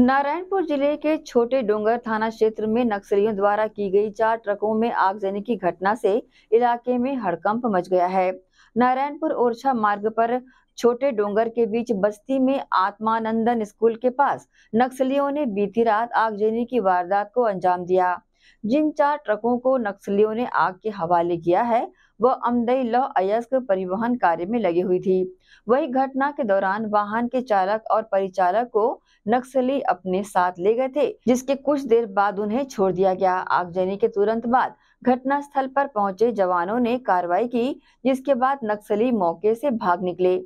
नारायणपुर जिले के छोटे डोंगर थाना क्षेत्र में नक्सलियों द्वारा की गई चार ट्रकों में आगजनी की घटना से इलाके में हड़कंप मच गया है नारायणपुर ओरछा मार्ग पर छोटे डोंगर के बीच बस्ती में आत्मानंदन स्कूल के पास नक्सलियों ने बीती रात आगजनी की वारदात को अंजाम दिया जिन चार ट्रकों को नक्सलियों ने आग के हवाले किया है वह अमदई लौह अयस्क परिवहन कार्य में लगी हुई थी वही घटना के दौरान वाहन के चालक और परिचालक को नक्सली अपने साथ ले गए थे जिसके कुछ देर बाद उन्हें छोड़ दिया गया आगजनी के तुरंत बाद घटना स्थल पर पहुंचे जवानों ने कार्रवाई की जिसके बाद नक्सली मौके से भाग निकले